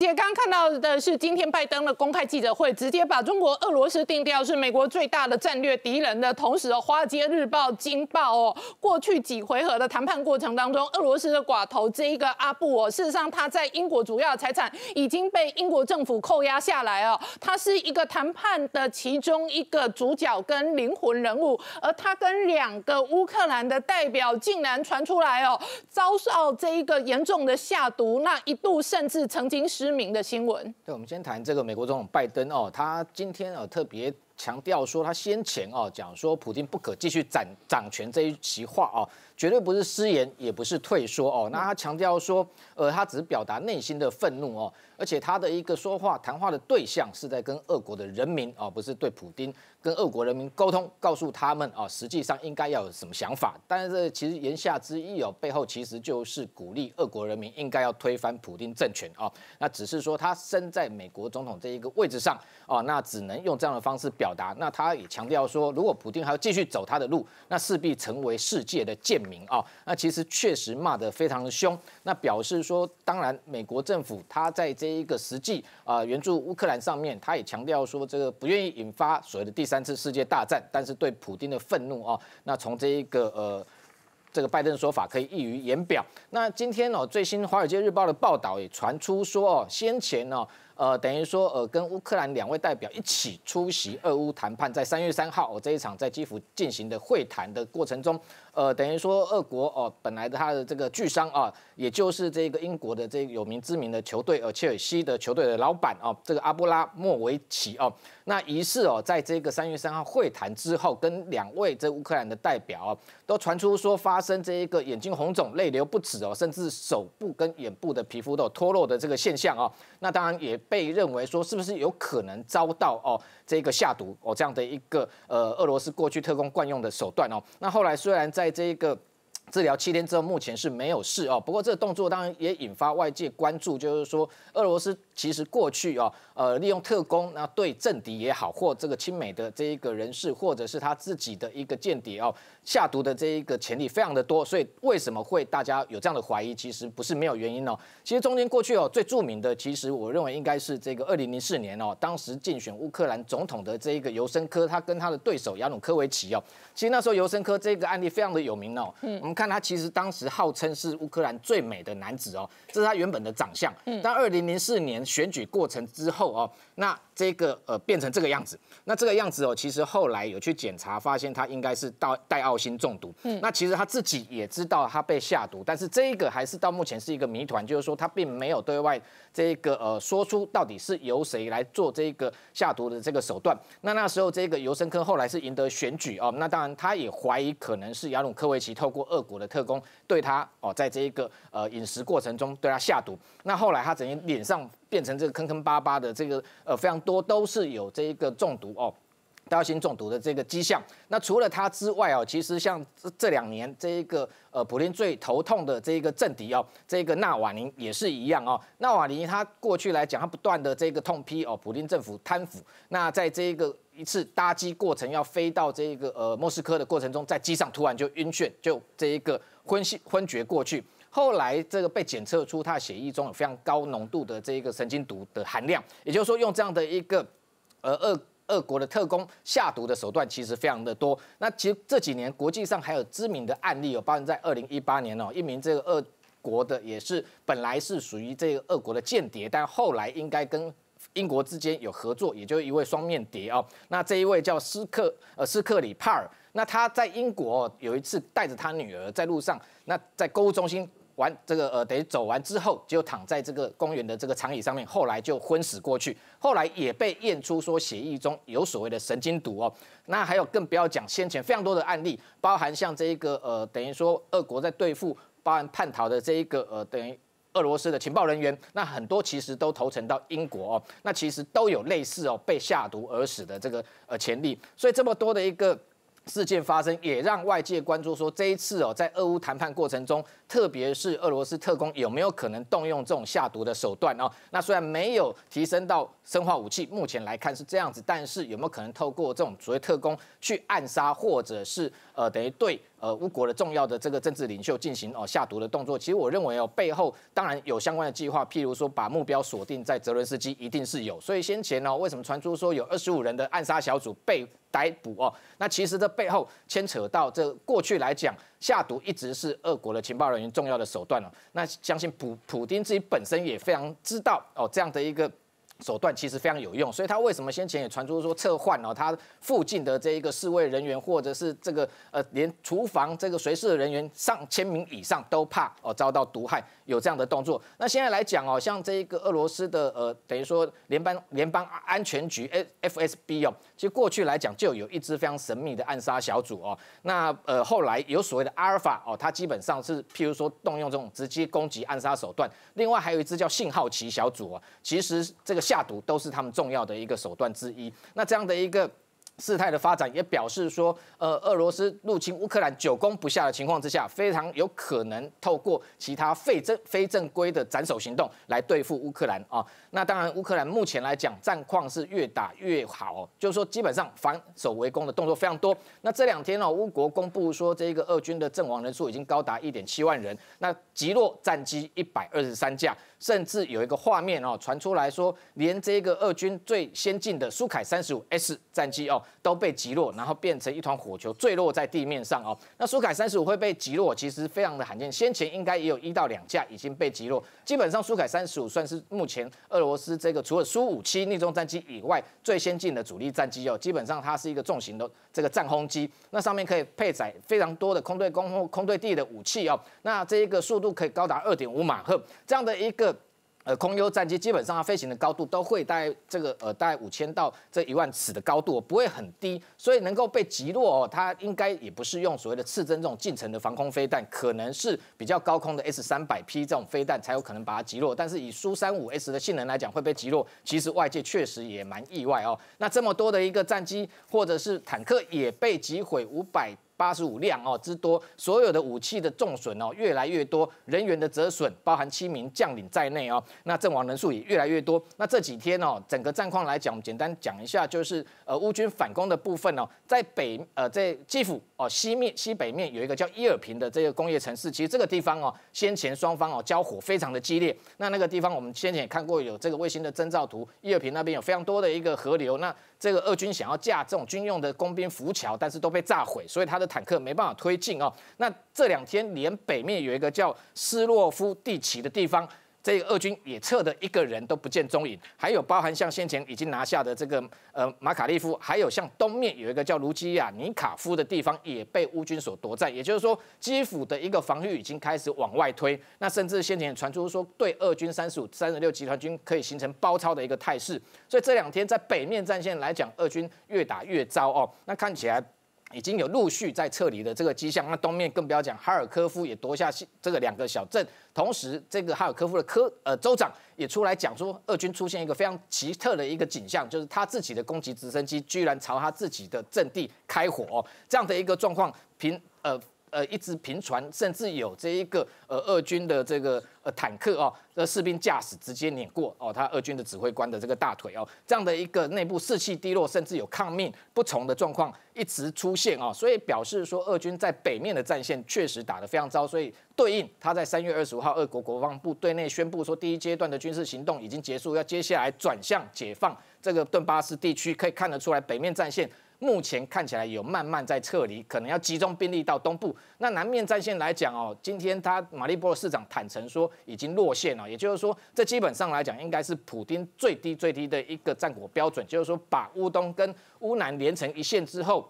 姐刚刚看到的是，今天拜登的公开记者会，直接把中国、俄罗斯定调是美国最大的战略敌人。的同时，《华尔街日报》惊报哦，过去几回合的谈判过程当中，俄罗斯的寡头这一个阿布，哦，事实上他在英国主要财产已经被英国政府扣押下来哦。他是一个谈判的其中一个主角跟灵魂人物，而他跟两个乌克兰的代表竟然传出来哦，遭受这一个严重的下毒，那一度甚至曾经使。知名的新闻，对，我们先谈这个美国总统拜登哦，他今天哦特别强调说，他先前哦讲说普京不可继续掌掌权这一席话哦。绝对不是失言，也不是退缩哦。那他强调说，呃，他只是表达内心的愤怒哦。而且他的一个说话、谈话的对象是在跟俄国的人民哦，不是对普丁跟俄国人民沟通，告诉他们哦，实际上应该要有什么想法。但是其实言下之意哦，背后其实就是鼓励俄国人民应该要推翻普丁政权哦。那只是说他身在美国总统这一个位置上哦，那只能用这样的方式表达。那他也强调说，如果普丁还要继续走他的路，那势必成为世界的箭。名啊，那其实确实骂得非常的凶，那表示说，当然美国政府他在这一个实际啊援助乌克兰上面，他也强调说这个不愿意引发所谓的第三次世界大战，但是对普京的愤怒啊，那从这一个呃这个拜登的说法可以溢于言表。那今天哦最新《华尔街日报》的报道也传出说哦，先前哦。呃，等于说，呃，跟乌克兰两位代表一起出席俄乌谈判，在三月三号，我这一场在基辅进行的会谈的过程中，呃，等于说，俄国哦，本来的他的这个巨商啊，也就是这个英国的这个有名知名的球队，呃，切尔西的球队的老板哦，这个阿布拉莫维奇哦，那疑似哦，在这个三月三号会谈之后，跟两位这乌克兰的代表啊，都传出说发生这一个眼睛红肿、泪流不止哦，甚至手部跟眼部的皮肤都有脱落的这个现象啊，那当然也。被认为说是不是有可能遭到哦这个下毒哦这样的一个呃俄罗斯过去特工惯用的手段哦，那后来虽然在这一个治疗七天之后，目前是没有事哦，不过这个动作当然也引发外界关注，就是说俄罗斯其实过去哦。呃，利用特工那对政敌也好，或这个亲美的这一个人士，或者是他自己的一个间谍哦，下毒的这一个潜力非常的多，所以为什么会大家有这样的怀疑？其实不是没有原因哦。其实中间过去哦，最著名的，其实我认为应该是这个二零零四年哦，当时竞选乌克兰总统的这一个尤申科，他跟他的对手亚努科维奇哦，其实那时候尤申科这个案例非常的有名哦。嗯。我们看他其实当时号称是乌克兰最美的男子哦，这是他原本的长相。嗯。但二零零四年选举过程之后。哦，那这个呃变成这个样子，那这个样子哦，其实后来有去检查，发现他应该是到戴奥辛中毒。嗯，那其实他自己也知道他被下毒，但是这一个还是到目前是一个谜团，就是说他并没有对外这个呃说出到底是由谁来做这一个下毒的这个手段。那那时候这个尤申科后来是赢得选举哦，那当然他也怀疑可能是亚努科维奇透过俄国的特工对他哦，在这一个呃饮食过程中对他下毒。那后来他整样脸上？变成这个坑坑巴巴的，这个呃非常多都是有这一个中毒哦，刀心中毒的这个迹象。那除了它之外哦，其实像这两年这一个呃普林最头痛的这一个政敌哦，这个纳瓦宁也是一样哦。纳瓦宁他过去来讲，他不断的这个痛批哦，普林政府贪腐。那在这一个一次搭机过程要飞到这个呃莫斯科的过程中，在机上突然就晕眩，就这一个昏息昏厥过去。后来这个被检测出，他血液中有非常高浓度的这个神经毒的含量，也就是说，用这样的一个呃二。俄国的特工下毒的手段其实非常的多。那其实这几年国际上还有知名的案例，有包含在二零一八年哦，一名这个俄国的也是本来是属于这个俄国的间谍，但后来应该跟英国之间有合作，也就是一位双面谍哦。那这一位叫斯克呃斯克里帕尔，那他在英国有一次带着他女儿在路上，那在购物中心。完这个呃，等于走完之后就躺在这个公园的这个长椅上面，后来就昏死过去，后来也被验出说血液中有所谓的神经毒哦。那还有更不要讲先前非常多的案例，包含像这一个呃，等于说俄国在对付包含叛逃的这一个呃，等于俄罗斯的情报人员，那很多其实都投诚到英国哦，那其实都有类似哦被下毒而死的这个呃潜力，所以这么多的一个。事件发生也让外界关注，说这一次哦，在俄乌谈判过程中，特别是俄罗斯特工有没有可能动用这种下毒的手段哦？那虽然没有提升到生化武器，目前来看是这样子，但是有没有可能透过这种所谓特工去暗杀，或者是呃等于对？呃，乌国的重要的这个政治领袖进行哦下毒的动作，其实我认为哦背后当然有相关的计划，譬如说把目标锁定在泽伦斯基，一定是有。所以先前哦为什么传出说有二十五人的暗杀小组被逮捕哦？那其实这背后牵扯到这过去来讲下毒一直是俄国的情报人员重要的手段了。那相信普普京自己本身也非常知道哦这样的一个。手段其实非常有用，所以他为什么先前也传出说撤换哦？他附近的这一个侍卫人员，或者是这个呃连厨房这个随侍的人员上千名以上都怕哦遭到毒害，有这样的动作。那现在来讲哦，像这一个俄罗斯的呃等于说联邦联邦安全局 F F S B 哦，其实过去来讲就有一支非常神秘的暗杀小组哦。那呃后来有所谓的阿尔法哦，它基本上是譬如说动用这种直接攻击暗杀手段。另外还有一支叫信号旗小组哦，其实这个。下毒都是他们重要的一个手段之一。那这样的一个事态的发展，也表示说，呃，俄罗斯入侵乌克兰久攻不下的情况之下，非常有可能透过其他非正非正规的斩首行动来对付乌克兰啊。那当然，乌克兰目前来讲战况是越打越好，就是说基本上反守为攻的动作非常多。那这两天呢，乌国公布说，这个俄军的阵亡人数已经高达一点七万人，那击落战机一百二十三架。甚至有一个画面哦，传出来说，连这个俄军最先进的苏凯三十五 S 战机哦，都被击落，然后变成一团火球坠落在地面上哦。那苏凯三十五会被击落，其实非常的罕见，先前应该也有一到两架已经被击落。基本上苏凯三十五算是目前俄罗斯这个除了苏五七逆中战机以外最先进的主力战机哦。基本上它是一个重型的这个战轰机，那上面可以配载非常多的空对空空对地的武器哦。那这一个速度可以高达二点五马赫这样的一个。呃，空优战机基本上它飞行的高度都会在这个呃大概五千到这一万尺的高度，不会很低，所以能够被击落哦，它应该也不是用所谓的刺针这种近程的防空飞弹，可能是比较高空的 S 三百 P 这种飞弹才有可能把它击落。但是以苏三五 S 的性能来讲，会被击落，其实外界确实也蛮意外哦。那这么多的一个战机或者是坦克也被击毁五百。八十五辆哦之多，所有的武器的重损哦越来越多，人员的折损包含七名将领在内哦，那阵亡人数也越来越多。那这几天哦，整个战况来讲，我们简单讲一下，就是呃乌军反攻的部分哦，在北呃在基辅哦西面西北面有一个叫伊尔平的这个工业城市，其实这个地方哦先前双方哦交火非常的激烈，那那个地方我们先前也看过有这个卫星的征兆图，伊尔平那边有非常多的一个河流，那。这个俄军想要架这种军用的工兵浮桥，但是都被炸毁，所以他的坦克没办法推进哦。那这两天，连北面有一个叫斯洛夫蒂奇的地方。这个俄军也撤的，一个人都不见踪影。还有包含像先前已经拿下的这个呃马卡利夫，还有像东面有一个叫卢基亚尼卡夫的地方也被乌军所夺占。也就是说，基辅的一个防御已经开始往外推。那甚至先前传出说，对俄军三十五、三十六集团军可以形成包抄的一个态势。所以这两天在北面战线来讲，俄军越打越糟哦。那看起来。已经有陆续在撤离的这个迹象，那东面更不要讲，哈尔科夫也夺下这个两个小镇，同时这个哈尔科夫的科呃州长也出来讲说，俄军出现一个非常奇特的一个景象，就是他自己的攻击直升机居然朝他自己的阵地开火，这样的一个状况平呃。呃，一直平船，甚至有这一个呃，俄军的这个呃坦克哦，呃士兵驾驶直接碾过哦，他俄军的指挥官的这个大腿哦，这样的一个内部士气低落，甚至有抗命不从的状况一直出现哦，所以表示说俄军在北面的战线确实打得非常糟，所以对应他在三月二十五号，俄国国防部对内宣布说，第一阶段的军事行动已经结束，要接下来转向解放这个顿巴斯地区，可以看得出来北面战线。目前看起来有慢慢在撤离，可能要集中兵力到东部。那南面战线来讲哦，今天他马利波市长坦诚说已经落线了，也就是说，这基本上来讲应该是普京最低最低的一个战果标准，就是说把乌东跟乌南连成一线之后。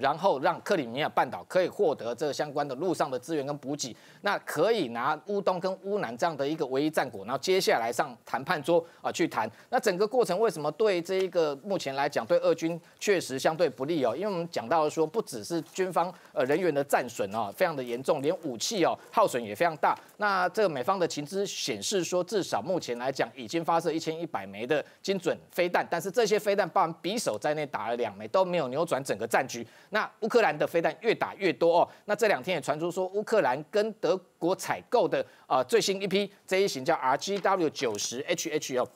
然后让克里米亚半岛可以获得这个相关的陆上的资源跟补给，那可以拿乌东跟乌南这样的一个唯一战果，然后接下来上谈判桌啊去谈。那整个过程为什么对这一个目前来讲对俄军确实相对不利哦？因为我们讲到说，不只是军方呃人员的战损啊非常的严重，连武器哦耗损也非常大。那这个美方的情资显示说，至少目前来讲已经发射一千一百枚的精准飞弹，但是这些飞弹包含匕首在内打了两枚都没有扭转整个战局。那乌克兰的飞弹越打越多哦，那这两天也传出说，乌克兰跟德国采购的呃最新一批这一型叫 R G W 九十 H H 哦，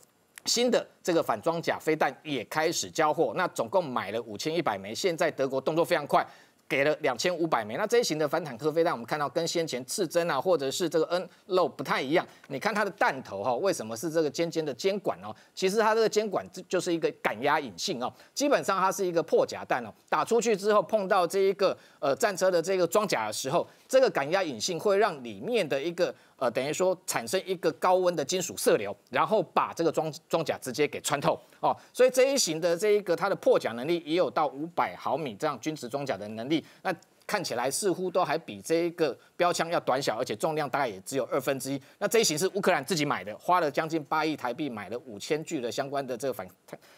新的这个反装甲飞弹也开始交货，那总共买了五千一百枚，现在德国动作非常快。给了两千五百枚。那这一型的反坦克飞弹，我们看到跟先前刺针啊，或者是这个 NLO 不太一样。你看它的弹头哈，为什么是这个尖尖的尖管哦？其实它这个尖管就是一个感压引信哦，基本上它是一个破甲弹哦，打出去之后碰到这一个呃战车的这个装甲的时候，这个感压引信会让里面的一个。呃，等于说产生一个高温的金属射流，然后把这个装装甲直接给穿透哦，所以这一型的这一个它的破甲能力也有到五百毫米这样均值装甲的能力。那看起来似乎都还比这一个标枪要短小，而且重量大概也只有二分之一。那这一型是乌克兰自己买的，花了将近八亿台币买了五千具的相关的这个反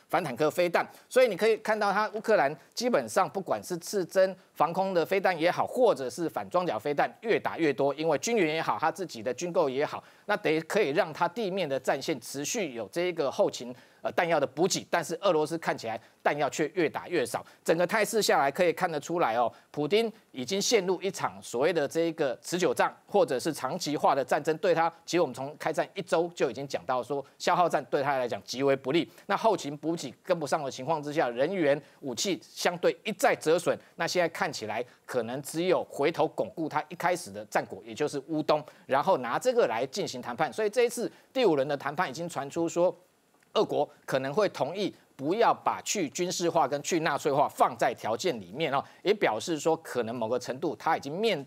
反坦克飞弹。所以你可以看到，它乌克兰基本上不管是刺针防空的飞弹也好，或者是反装甲飞弹，越打越多，因为军援也好，它自己的军购也好，那得可以让它地面的战线持续有这一个后勤。弹药的补给，但是俄罗斯看起来弹药却越打越少。整个态势下来，可以看得出来哦，普京已经陷入一场所谓的这一个持久战，或者是长期化的战争。对他，其实我们从开战一周就已经讲到说，消耗战对他来讲极为不利。那后勤补给跟不上的情况之下，人员武器相对一再折损。那现在看起来，可能只有回头巩固他一开始的战果，也就是乌东，然后拿这个来进行谈判。所以这一次第五轮的谈判已经传出说。俄国可能会同意不要把去军事化跟去纳粹化放在条件里面哦，也表示说可能某个程度他已经面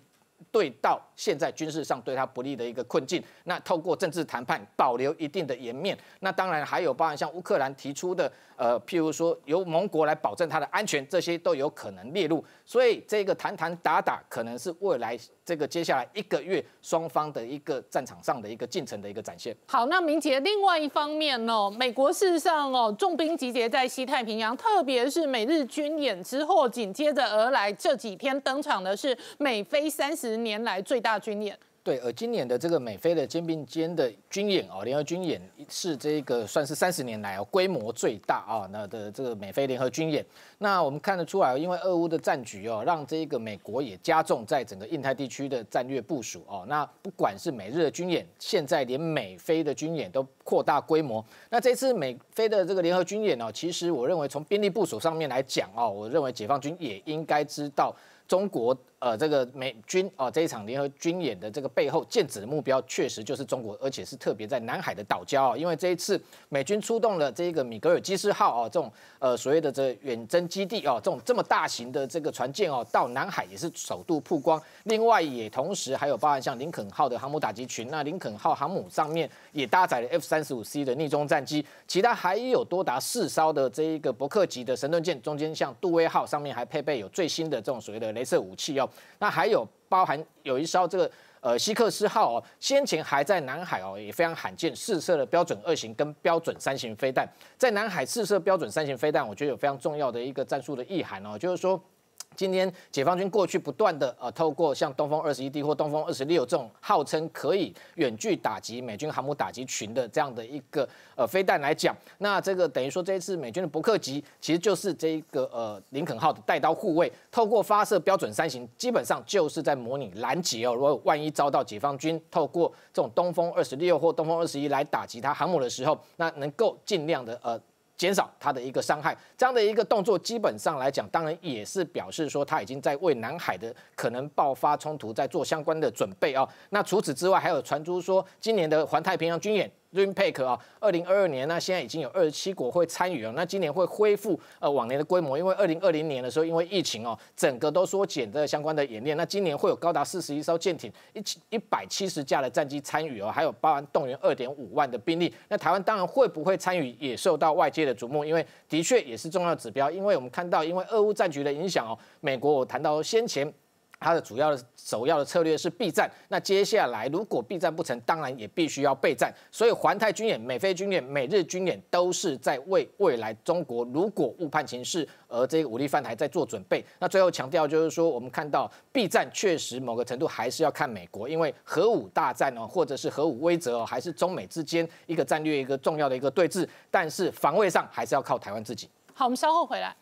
对到现在军事上对他不利的一个困境，那透过政治谈判保留一定的颜面，那当然还有包含像乌克兰提出的，呃，譬如说由盟国来保证他的安全，这些都有可能列入，所以这个谈谈打打可能是未来。这个接下来一个月，双方的一个战场上的一个进程的一个展现。好，那明杰，另外一方面哦，美国事实上哦，重兵集结在西太平洋，特别是美日军演之后，紧接着而来这几天登场的是美菲三十年来最大军演。对，而今年的这个美菲的肩并肩的军演哦，联合军演是这个算是三十年来哦规模最大啊。那的这个美菲联合军演，那我们看得出来因为俄乌的战局哦，让这个美国也加重在整个印太地区的战略部署哦。那不管是美日的军演，现在连美菲的军演都扩大规模。那这次美菲的这个联合军演呢，其实我认为从兵力部署上面来讲哦，我认为解放军也应该知道中国。呃，这个美军啊，这一场联合军演的这个背后，剑指的目标确实就是中国，而且是特别在南海的岛礁啊。因为这一次美军出动了这个米格尔基斯号啊，这种呃所谓的这远征基地啊，这种这么大型的这个船舰哦，到南海也是首度曝光。另外也同时还有包含像林肯号的航母打击群，那林肯号航母上面也搭载了 F 三十五 C 的逆中战机，其他还有多达四艘的这一个伯克级的神盾舰，中间像杜威号上面还配备有最新的这种所谓的镭射武器哦。那还有包含有一艘这个呃“希克斯号”哦，先前还在南海哦也非常罕见试射了标准二型跟标准三型飞弹，在南海试射标准三型飞弹，我觉得有非常重要的一个战术的意涵哦，就是说。今天解放军过去不断的呃，透过像东风二十一 D 或东风二十六这种号称可以远距打击美军航母打击群的这样的一个呃飞弹来讲，那这个等于说这一次美军的伯克级其实就是这个呃林肯号的带刀护卫，透过发射标准三型，基本上就是在模拟拦截哦。如果万一遭到解放军透过这种东风二十六或东风二十一来打击它航母的时候，那能够尽量的呃。减少它的一个伤害，这样的一个动作，基本上来讲，当然也是表示说，它已经在为南海的可能爆发冲突在做相关的准备啊。那除此之外，还有传出说，今年的环太平洋军演。r i n p a c k 啊，二零二二年那现在已经有二十七国会参与了。那今年会恢复呃往年的规模，因为二零二零年的时候因为疫情哦，整个都缩减的相关的演练。那今年会有高达四十一艘舰艇、一七一百七十架的战机参与哦，还有包含动员二点五万的兵力。那台湾当然会不会参与也受到外界的瞩目，因为的确也是重要指标。因为我们看到因为俄乌战局的影响哦，美国我谈到先前。它的主要的首要的策略是避战，那接下来如果避战不成，当然也必须要备战。所以环太军演、美菲军演、美日军演，都是在为未来中国如果误判情势而这个武力犯台在做准备。那最后强调就是说，我们看到避战确实某个程度还是要看美国，因为核武大战哦，或者是核武规则哦，还是中美之间一个战略一个重要的一个对峙。但是防卫上还是要靠台湾自己。好，我们稍后回来。